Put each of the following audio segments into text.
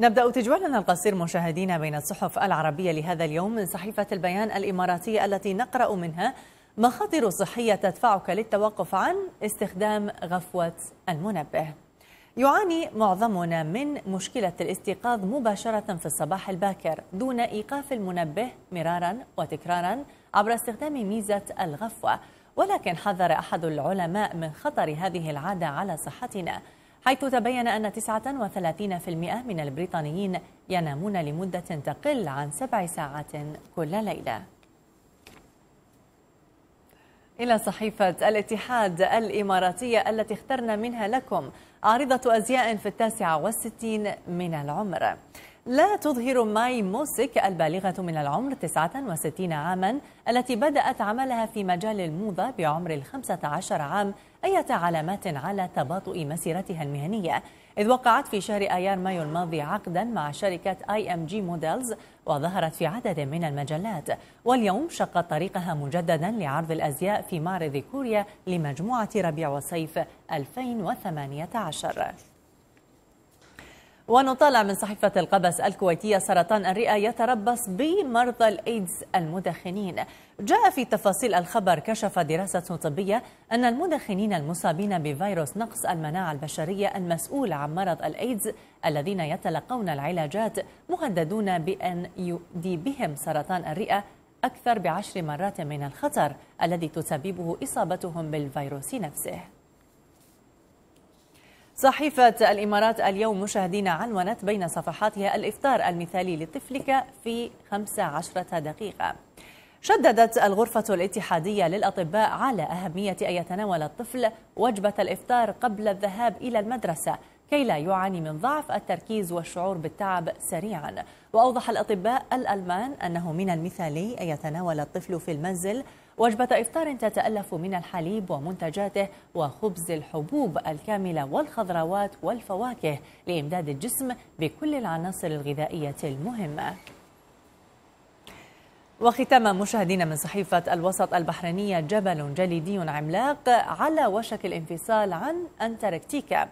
نبدأ تجوالنا القصير مشاهدينا بين الصحف العربية لهذا اليوم من صحيفة البيان الإماراتية التي نقرأ منها مخاطر صحية تدفعك للتوقف عن استخدام غفوة المنبه يعاني معظمنا من مشكلة الاستيقاظ مباشرة في الصباح الباكر دون إيقاف المنبه مرارا وتكرارا عبر استخدام ميزة الغفوة ولكن حذر أحد العلماء من خطر هذه العادة على صحتنا حيث تبين أن 39% من البريطانيين ينامون لمدة تقل عن سبع ساعات كل ليلة إلى صحيفة الاتحاد الإماراتية التي اخترنا منها لكم عارضة أزياء في التاسعة والستين من العمر لا تظهر ماي موسك البالغة من العمر 69 عاما التي بدأت عملها في مجال الموضة بعمر ال 15 عام أية علامات على تباطؤ مسيرتها المهنية إذ وقعت في شهر آيار مايو الماضي عقدا مع شركة اي ام جي موديلز وظهرت في عدد من المجلات واليوم شقت طريقها مجددا لعرض الأزياء في معرض كوريا لمجموعة ربيع وصيف 2018 ونطالع من صحيفة القبس الكويتية سرطان الرئة يتربص بمرضى الإيدز المدخنين جاء في تفاصيل الخبر كشف دراسة طبية أن المدخنين المصابين بفيروس نقص المناعة البشرية المسؤول عن مرض الإيدز الذين يتلقون العلاجات مهددون بأن يؤدي بهم سرطان الرئة أكثر بعشر مرات من الخطر الذي تسببه إصابتهم بالفيروس نفسه صحيفة الإمارات اليوم مشاهدينا عنونت بين صفحاتها الإفطار المثالي لطفلك في 15 دقيقة شددت الغرفة الاتحادية للأطباء على أهمية أن يتناول الطفل وجبة الإفطار قبل الذهاب إلى المدرسة كي لا يعاني من ضعف التركيز والشعور بالتعب سريعا وأوضح الأطباء الألمان أنه من المثالي أن يتناول الطفل في المنزل وجبة إفطار تتألف من الحليب ومنتجاته وخبز الحبوب الكاملة والخضروات والفواكه لإمداد الجسم بكل العناصر الغذائية المهمة وختاما مشاهدينا من صحيفة الوسط البحرينية جبل جليدي عملاق على وشك الانفصال عن أنتاركتيكا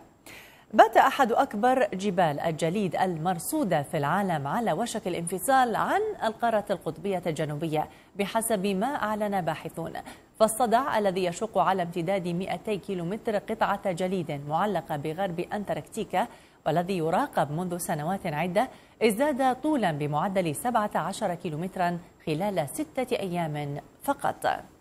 بات أحد أكبر جبال الجليد المرصودة في العالم على وشك الانفصال عن القارة القطبية الجنوبية بحسب ما أعلن باحثون فالصدع الذي يشق على امتداد 200 كيلومتر قطعة جليد معلقة بغرب أنتاركتيكا والذي يراقب منذ سنوات عدة ازداد طولا بمعدل 17 كيلومترا خلال ستة أيام فقط